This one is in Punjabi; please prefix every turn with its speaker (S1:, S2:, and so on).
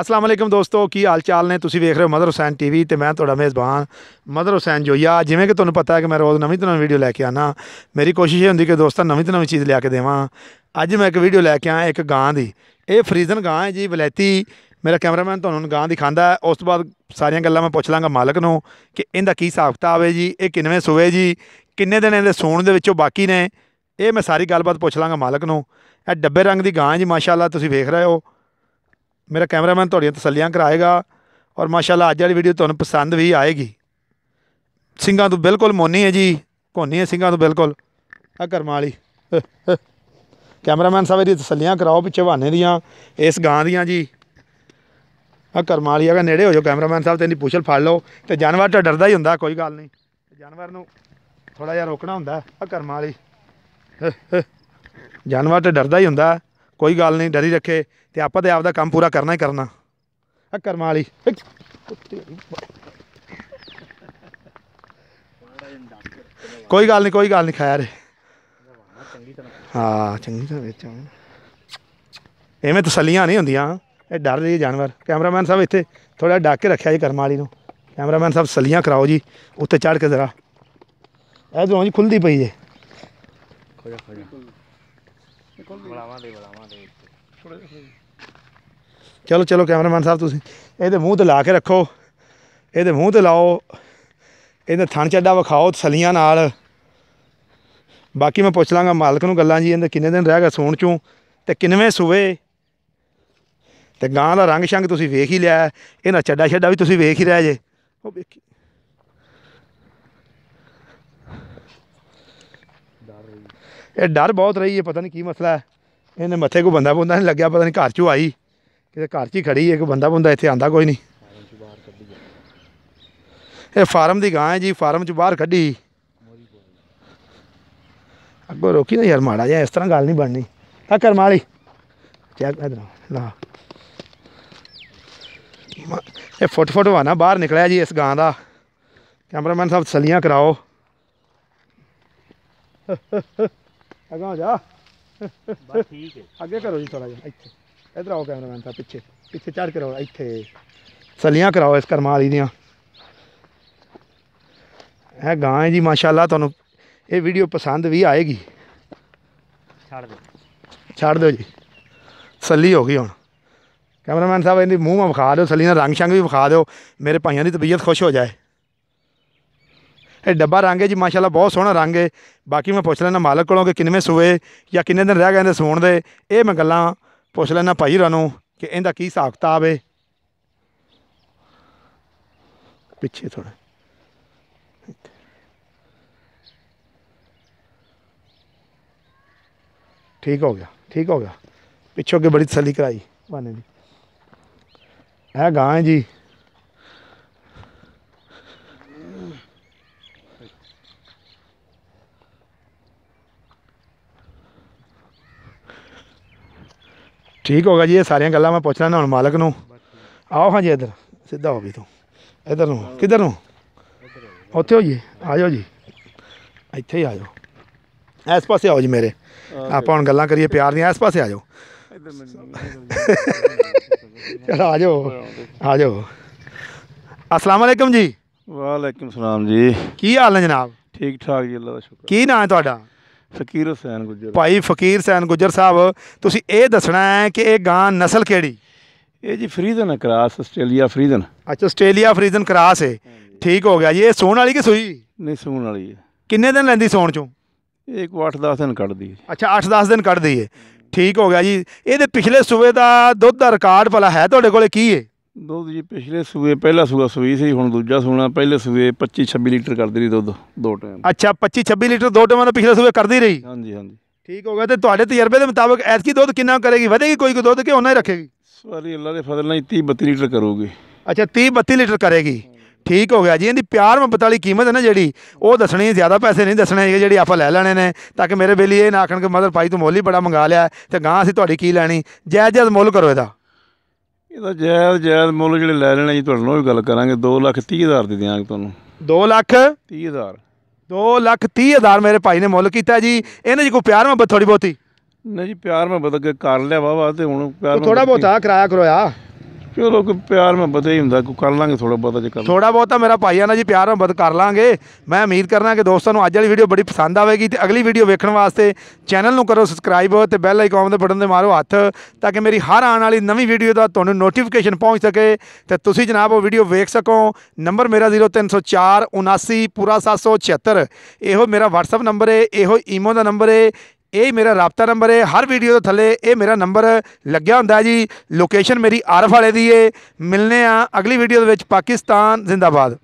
S1: ਅਸਲਾਮ ਅਲੈਕਮ ਦੋਸਤੋ ਕੀ ਹਾਲ ਚਾਲ ਨੇ ਤੁਸੀਂ ਵੇਖ ਰਹੇ ਹੋ ਮਦਰ ਹੁਸੈਨ ਟੀਵੀ ਤੇ ਮੈਂ ਤੁਹਾਡਾ ਮੇਜ਼ਬਾਨ ਮਦਰ ਹੁਸੈਨ ਜੋਇਆ ਜਿਵੇਂ ਕਿ ਤੁਹਾਨੂੰ ਪਤਾ ਹੈ ਕਿ ਮੈਂ ਰੋਜ਼ ਨਵੀਂ ਤਰ੍ਹਾਂ ਵੀਡੀਓ ਲੈ ਕੇ ਆਣਾ ਮੇਰੀ ਕੋਸ਼ਿਸ਼ ਇਹ ਹੁੰਦੀ ਕਿ ਦੋਸਤਾਂ ਨਵੀਂ ਤਰ੍ਹਾਂ ਵੀ ਚੀਜ਼ ਲਿਆ ਕੇ ਦੇਵਾਂ ਅੱਜ ਮੈਂ ਇੱਕ ਵੀਡੀਓ ਲੈ ਕੇ ਆਇਆ ਇੱਕ ਗਾਂ ਦੀ ਇਹ ਫਰੀਜ਼ਨ ਗਾਂ ਹੈ ਜੀ ਵਲੈਤੀ ਮੇਰਾ ਕੈਮਰਾਮੈਨ ਤੁਹਾਨੂੰ ਗਾਂ ਦਿਖਾਉਂਦਾ ਹੈ ਉਸ ਤੋਂ ਬਾਅਦ ਸਾਰੀਆਂ ਗੱਲਾਂ ਮੈਂ ਪੁੱਛ ਲਾਂਗਾ ਮਾਲਕ ਨੂੰ ਕਿ ਇਹਦਾ ਕੀ ਹਿਸਾਬ ਕਿਤਾਬ ਹੈ ਜੀ ਇਹ ਕਿੰਨੇ ਸੂਏ ਜੀ ਕਿੰਨੇ ਦਿਨ ਇਹਦੇ ਸੌਣ ਦੇ ਵਿੱਚੋਂ ਬਾਕੀ ਨੇ ਇਹ ਮੈਂ ਸਾਰੀ ਗੱਲਬਾਤ ਪੁੱਛ ਲਾਂਗਾ ਮਾਲਕ ਨੂੰ ਇਹ ਡੱਬੇ ਰੰਗ ਦੀ ਗਾਂ ਜੀ ਮਾਸ਼ਾਅੱਲਾ ਤੁਸੀਂ ਵੇਖ ਰਹੇ ਹੋ ਮੇਰਾ ਕੈਮਰਾਮੈਨ ਤੁਹਾਡੀਆਂ ਤਸੱਲੀਆਂ ਕਰਾਏਗਾ ਔਰ ਮਾਸ਼ਾਅੱਲਾ ਅੱਜ ਵਾਲੀ ਵੀਡੀਓ ਤੁਹਾਨੂੰ ਪਸੰਦ ਵੀ ਆਏਗੀ ਸਿੰਘਾਂ ਤੋਂ ਬਿਲਕੁਲ ਮੋਨੀ ਹੈ ਜੀ ਕੋਨੀ ਹੈ ਸਿੰਘਾਂ ਤੋਂ ਬਿਲਕੁਲ ਆ ਕਰਮਾਲੀ ਵਾਲੀ ਕੈਮਰਾਮੈਨ ਸਾਹਿਬ ਦੀ ਤਸੱਲੀਆਂ ਕਰਾਓ ਪਿੱਛੇ ਬਹਾਨੇ ਦੀਆਂ ਇਸ ਗਾਂ ਦੀਆਂ ਜੀ ਆ ਕਰਮਾਲੀ ਵਾਲੀ ਆ ਨੇੜੇ ਹੋ ਜਾਓ ਕੈਮਰਾਮੈਨ ਸਾਹਿਬ ਤੇ ਇਹਦੀ ਪੁਛਲ ਫੜ ਲਓ ਤੇ ਜਾਨਵਰ ਤਾਂ ਡਰਦਾ ਹੀ ਹੁੰਦਾ ਕੋਈ ਗੱਲ ਨਹੀਂ ਜਾਨਵਰ ਨੂੰ ਥੋੜਾ ਜਿਹਾ ਰੋਕਣਾ ਹੁੰਦਾ ਆ ਕਰਮਾਲੀ ਵਾਲੀ ਜਾਨਵਰ ਤਾਂ ਡਰਦਾ ਹੀ ਹੁੰਦਾ ਕੋਈ ਗੱਲ ਨਹੀਂ ਡਰੀ ਰੱਖੇ ਤੇ ਆਪਾਂ ਤੇ ਆਪਦਾ ਕੰਮ ਪੂਰਾ ਕਰਨਾ ਹੀ ਕਰਨਾ ਆ ਕਰਮਾ ਵਾਲੀ ਕੋਈ ਗੱਲ ਨਹੀਂ ਕੋਈ ਗੱਲ ਨਹੀਂ ਖੈਰ ਹਾਂ ਚੰਗੀ ਤਰ੍ਹਾਂ ਵਿੱਚ ਐਵੇਂ ਤਸੱਲੀਆਂ ਨਹੀਂ ਹੁੰਦੀਆਂ ਇਹ ਡਰ ਰਹੀ ਜਾਨਵਰ ਕੈਮਰਾਮੈਨ ਸਾਹਿਬ ਇੱਥੇ ਥੋੜਾ ਡੱਕ ਕੇ ਰੱਖਿਆ ਜੀ ਕਰਮਾ ਵਾਲੀ ਨੂੰ ਕੈਮਰਾਮੈਨ ਸਾਹਿਬ ਸਲੀਆਂ ਕਰਾਓ ਜੀ ਉੱਤੇ ਚੜ ਕੇ ਜ਼ਰਾ ਇਹ ਦੋਂ ਜੀ ਖੁੱਲਦੀ ਪਈ ਜੇ
S2: ਖੋਜਾ ਖੋਜਾ ਦੇ ਦੇ
S1: ਚਲੋ ਚਲੋ ਕੈਮਰਾਮੈਨ ਸਾਹਿਬ ਤੁਸੀਂ ਇਹਦੇ ਮੂੰਹ ਤੇ ਲਾ ਕੇ ਰੱਖੋ ਇਹਦੇ ਮੂੰਹ ਤੇ ਲਾਓ ਇਹਨਾਂ ਥਣ ਚੱਡਾ ਵਿਖਾਓ ਥਲੀਆਂ ਨਾਲ ਬਾਕੀ ਮੈਂ ਪੁੱਛ ਲਾਂਗਾ ਮਾਲਕ ਨੂੰ ਗੱਲਾਂ ਜੀ ਇਹਨਾਂ ਕਿੰਨੇ ਦਿਨ ਰਹਿ ਸੌਣ ਚੋਂ ਤੇ ਕਿੰਵੇਂ ਸੁਵੇ ਤੇ ਗਾਂ ਦਾ ਰੰਗ ਸ਼ੰਗ ਤੁਸੀਂ ਵੇਖ ਹੀ ਲਿਆ ਇਹਨਾਂ ਚੱਡਾ ਛੱਡਾ ਵੀ ਤੁਸੀਂ ਵੇਖ ਹੀ ਰਹਿ ਜੇ ਉਹ ਵੇਖੀ ਇਹ ਡਰ ਬਹੁਤ ਰਹੀ ਹੈ ਪਤਾ ਨਹੀਂ ਕੀ ਮਸਲਾ ਹੈ ਇਹਨੇ ਮੱਥੇ ਕੋ ਬੰਦਾ ਬੰਦਾ ਨਹੀਂ ਲੱਗਿਆ ਪਤਾ ਨਹੀਂ ਘਰ ਚੋਂ ਆਈ ਕਿਤੇ ਘਰ 'ਚ ਹੀ ਖੜੀ ਹੈ ਕੋ ਬੰਦਾ ਬੰਦਾ ਇੱਥੇ ਆਂਦਾ ਕੋਈ ਨਹੀਂ ਇਹ ਫਾਰਮ ਦੀ ਗਾਂ ਹੈ ਜੀ ਫਾਰਮ 'ਚ ਬਾਹਰ ਕੱਢੀ ਅੱਗੋ ਰੋਕੀ ਨਾ ਯਾਰ ਮਾੜਾ ਜਿਹਾ ਇਸ ਤਰ੍ਹਾਂ ਗੱਲ ਨਹੀਂ ਬਣਨੀ ਆ ਕਰ ਮਾਲੀ ਚੈੱਕ ਇਧਰ ਲਾ ਇਹ ਫੁੱਟ ਫੁੱਟ ਵਾਣਾ ਬਾਹਰ ਨਿਕਲਿਆ ਜੀ ਇਸ ਗਾਂ ਦਾ ਕੈਮਰਾਮੈਨ ਸਾਹਿਬ ਸਲੀਆਂ ਕਰਾਓ ਅਗਾ ਜਾ ਬਸ ਠੀਕ ਹੈ ਅੱਗੇ ਕਰੋ ਜੀ ਥੋੜਾ ਜਿਹਾ ਇੱਥੇ ਇਧਰ ਆਓ ਕੈਮਰਾਮੈਨ ਸਾਹਿਬ ਪਿੱਛੇ ਪਿੱਛੇ ਚੜ ਕਰੋ ਇੱਥੇ ਸਲੀਆਂ ਕਰਾਓ ਇਸ ਕਰਮਾਲੀ ਦੀਆਂ ਇਹ ਗਾਂ ਹੈ ਜੀ ਮਾਸ਼ਾਅੱਲਾ ਤੁਹਾਨੂੰ ਇਹ ਵੀਡੀਓ ਪਸੰਦ ਵੀ ਆਏਗੀ ਛੱਡ ਦਿਓ ਛੱਡ ਦਿਓ ਜੀ ਸੱਲੀ ਹੋ ਗਈ ਹੁਣ ਕੈਮਰਾਮੈਨ ਸਾਹਿਬ ਇਹਦੀ ਮੂੰਹ ਮਾ ਵਿਖਾ ਦਿਓ ਸੱਲੀ ਦਾ ਰੰਗ ਸ਼ੰਗ ਵੀ ਵਿਖਾ ਦਿਓ ਮੇਰੇ ਭਾਈਆਂ ਦੀ ਤਬੀਅਤ ਖੁਸ਼ ਹੋ ਜਾਏ ਇਹ ਡੱਬਾ ਰੰਗ ਹੈ ਜੀ ਮਾਸ਼ਾਅੱਲਾ ਬਹੁਤ ਸੋਹਣਾ ਰੰਗ ਹੈ ਬਾਕੀ ਮੈਂ ਪੁੱਛ ਲੈਣਾ ਮਾਲਕ ਕੋਲੋਂ ਕਿ ਕਿੰਨੇ ਸੂਏ ਜਾਂ ਕਿੰਨੇ ਦਿਨ ਰਹਿ ਗਏ ਨੇ ਸੌਣ ਦੇ ਇਹ ਮੈਂ ਗੱਲਾਂ ਪੁੱਛ ਲੈਣਾ ਭਾਈ ਰਾਂ ਨੂੰ ਕਿ ਇਹਦਾ ਕੀ ਹਿਸਾਬ ਕਿਤਾਬ ਹੈ ਪਿੱਛੇ ਥੋੜਾ ਠੀਕ ਹੋ ਗਿਆ ਠੀਕ ਹੋ ਗਿਆ ਪਿੱਛੋਂ ਅੱਗੇ ਬੜੀ ਤਸੱਲੀ ਕਰਾਈ ਬਾਨੇ ਦੀ ਇਹ ਗਾਂ ਹੈ ਜੀ ਠੀਕ ਹੋਗਾ ਜੀ ਇਹ ਸਾਰੀਆਂ ਗੱਲਾਂ ਮੈਂ ਪੁੱਛਣਾ ਲੈਣਾ ਹੁਣ ਮਾਲਕ ਨੂੰ ਆਓ ਹਾਂ ਜੀ ਇੱਧਰ ਸਿੱਧਾ ਹੋ ਵੀ ਤੂੰ ਇੱਧਰ ਨੂੰ ਕਿੱਧਰ ਨੂੰ ਉੱਥੇ ਹੋ ਜੀ ਆ ਜਾਓ ਜੀ ਇੱਥੇ ਹੀ ਆ ਜਾਓ ਇਸ ਪਾਸੇ ਆਓ ਜੀ ਮੇਰੇ ਆਪਾਂ ਹੁਣ ਗੱਲਾਂ ਕਰੀਏ ਪਿਆਰ ਦੀਆਂ ਇਸ ਪਾਸੇ ਆ ਜਾਓ ਚਲੋ ਆ ਜਾਓ ਆ ਜਾਓ ਅਸਲਾਮ ਅਲੈਕਮ ਜੀ
S2: ਵਾਲੇਕਮ ਸਲਾਮ ਜੀ
S1: ਕੀ ਹਾਲ ਹੈ ਜਨਾਬ ਠੀਕ ਠਾਕ ਜੀ ਅੱਲਾ ਦਾ ਸ਼ੁਕਰ ਕੀ ਨਾਮ ਹੈ ਤੁਹਾਡਾ
S2: ਫਕੀਰ ਹੁਸੈਨ ਗੁੱਜਰ ਭਾਈ
S1: ਫਕੀਰ ਹੁਸੈਨ ਗੁੱਜਰ ਸਾਹਿਬ ਤੁਸੀਂ ਇਹ ਦੱਸਣਾ ਹੈ ਕਿ ਇਹ ਗਾਂ ਨਸਲ ਕਿਹੜੀ
S2: ਇਹ ਜੀ ਫਰੀਜ਼ਨ ਕਰਾਸ ਆਸਟ੍ਰੇਲੀਆ ਫਰੀਜ਼ਨ
S1: ਅੱਛਾ ਆਸਟ੍ਰੇਲੀਆ ਫਰੀਜ਼ਨ ਕਰਾਸ ਹੈ ਠੀਕ ਹੋ ਗਿਆ ਜੀ ਇਹ ਸੋਣ ਵਾਲੀ ਕਿ ਸੋਈ
S2: ਨਹੀਂ ਸੋਣ ਵਾਲੀ ਹੈ
S1: ਕਿੰਨੇ ਦਿਨ ਲੈਂਦੀ ਸੋਣ ਚੋਂ ਇਹ ਕੋ 8-10 ਦਿਨ ਕੱਢਦੀ ਹੈ ਅੱਛਾ 8-10 ਦਿਨ ਕੱਢਦੀ ਹੈ ਠੀਕ ਹੋ ਗਿਆ ਜੀ ਇਹਦੇ ਪਿਛਲੇ ਸੂਬੇ ਦਾ ਦੁੱਧ ਦਾ ਰਿਕਾਰਡ ਭਲਾ ਹੈ ਤੁਹਾਡੇ ਕੋਲੇ ਕੀ ਹੈ
S2: ਦੁੱਧ ਜੀ ਪਿਛਲੇ ਸੂਏ ਪਹਿਲਾ ਸੂਆ ਸੂਈ ਸੀ ਹੁਣ ਦੂਜਾ ਸੂਣਾ ਪਹਿਲੇ ਸੂਏ 25 26 ਲੀਟਰ ਕਰਦੀ ਰਹੀ ਦੁੱਧ ਦੋ ਟਾਈਮ
S1: ਅੱਛਾ 25 26 ਲੀਟਰ ਦੋ ਟਾਈਮ ਦਾ ਪਿਛਲੇ ਸੂਏ ਕਰਦੀ ਰਹੀ ਹਾਂਜੀ ਹਾਂਜੀ ਠੀਕ ਹੋ ਗਿਆ ਤੇ ਤੁਹਾਡੇ ਤਜਰਬੇ ਦੇ ਮੁਤਾਬਕ ਐਸੀ ਦੁੱਧ ਕਿੰਨਾ ਕਰੇਗੀ ਵਧੇਗੀ ਕੋਈ ਕੋ ਦੁੱਧ ਕਿ ਉਹਨਾਂ ਹੀ ਰੱਖੇਗੀ
S2: ਸਵਾਰੀ ਅੱਲਾ ਦੇ ਫਜ਼ਲ ਨਾਲ 30 32 ਲੀਟਰ ਕਰੂਗੀ ਅੱਛਾ 30 32 ਲੀਟਰ ਕਰੇਗੀ ਠੀਕ
S1: ਹੋ ਗਿਆ ਜੀ ਇਹਦੀ ਪਿਆਰ ਮੁਹੱਬਤ ਵਾਲੀ ਕੀਮਤ ਹੈ ਨਾ ਜਿਹੜੀ ਉਹ ਦੱਸਣੀ ਹੈ ਜ਼ਿਆਦਾ ਪੈਸੇ ਨਹੀਂ ਦੱਸਣੇ ਹੈਗੇ ਜਿਹੜੀ ਆਪਾਂ ਲੈ ਲੈਣੇ ਨੇ ਤਾਂ ਕਿ ਮੇਰੇ ਬੇਲੀ ਇਹ ਨਾ ਆਖਣ ਕਿ ਮਦਰ ਭਾਈ ਤੂੰ ਮੁੱਲ ਹੀ ਬੜਾ ਮੰਗਾ ਲਿਆ ਤੇ ਗਾਂ ਅਸੀਂ ਤੁਹਾਡੀ ਕੀ ਲੈਣੀ ਜੈ ਜੈ ਮੁੱਲ ਕਰੋ ਇਹਦਾ
S2: ਇਹਦਾ ਜੈਦ ਜੈਦ ਮੁੱਲ ਜਿਹੜੇ ਲੈ ਲੈਣੇ ਜੀ ਤੁਹਾਨੂੰ ਉਹ ਵੀ ਗੱਲ ਕਰਾਂਗੇ 2 ਲੱਖ 30 ਹਜ਼ਾਰ ਦੇ ਦਿਆਂਗੇ ਤੁਹਾਨੂੰ
S1: 2 ਲੱਖ 30 ਹਜ਼ਾਰ 2 ਲੱਖ 30 ਹਜ਼ਾਰ ਮੇਰੇ ਭਾਈ ਨੇ ਮੁੱਲ ਕੀਤਾ ਜੀ
S2: ਇਹਨੇ ਜੀ ਕੋ ਪਿਆਰ ਮੁਹੱਬਤ ਥੋੜੀ ਬਹੁਤੀ ਨਹੀਂ ਜੀ ਪਿਆਰ ਮੁਹੱਬਤ ਅੱਗੇ ਕਰ ਲਿਆ ਵਾਵਾ ਤੇ ਹੁਣ ਪਿਆਰ ਥੋੜਾ ਬਹੁਤਾ ਕਰਾਇਆ ਕਰੋਇਆ ਚਲੋ ਕੋ ਪਿਆਰ ਮੁਹੱਬਤ ਹੀ ਹੁੰਦਾ ਕੋ ਕਰ ਲਾਂਗੇ ਥੋੜਾ ਬਹੁਤਾ ਜੇ ਕਰ ਥੋੜਾ ਬਹੁਤਾ ਮੇਰਾ
S1: ਭਾਈ ਆ ਨਾ ਜੀ ਪਿਆਰ ਮੁਹੱਬਤ ਕਰ ਲਾਂਗੇ ਮੈਂ ਉਮੀਦ ਕਰਨਾ ਕਿ ਦੋਸਤਾਂ ਨੂੰ ਅੱਜ ਵਾਲੀ ਵੀਡੀਓ ਬੜੀ ਪਸੰਦ ਆਵੇਗੀ ਤੇ ਅਗਲੀ ਵੀਡੀਓ ਵੇਖਣ ਵਾਸਤੇ ਚੈਨਲ ਨੂੰ ਕਰੋ ਸਬਸਕ੍ਰਾਈਬ ਤੇ ਬੈਲ ਆਈਕਨ ਦੇ ਬਟਨ ਤੇ ਮਾਰੋ ਹੱਥ ਤਾਂ ਕਿ ਮੇਰੀ ਹਰ ਆਉਣ ਵਾਲੀ ਨਵੀਂ ਵੀਡੀਓ ਦਾ ਤੁਹਾਨੂੰ ਨੋਟੀਫਿਕੇਸ਼ਨ ਪਹੁੰਚ ਸਕੇ ਤੇ ਤੁਸੀਂ ਜਨਾਬ ਉਹ ਵੀਡੀਓ ਵੇਖ ਸਕੋ ਨੰਬਰ ਮੇਰਾ 0304 79 776 ਇਹੋ ਮੇਰਾ WhatsApp ਨੰਬਰ ਹੈ ਇਹੋ ਈਮੋ ਦਾ ਨੰਬਰ ਹੈ ਇਹ ਮੇਰਾ رابطہ ਨੰਬਰ ਹੈ ਹਰ ਵੀਡੀਓ ਦੇ ਥੱਲੇ ਇਹ ਮੇਰਾ ਨੰਬਰ ਲੱਗਿਆ ਹੁੰਦਾ ਜੀ ਲੋਕੇਸ਼ਨ ਮੇਰੀ ਆਰਫ ਵਾਲੇ ਦੀ ਏ ਮਿਲਨੇ ਆ ਅਗਲੀ ਵੀਡੀਓ ਦੇ ਵਿੱਚ ਪਾਕਿਸਤਾਨ ਜ਼ਿੰਦਾਬਾਦ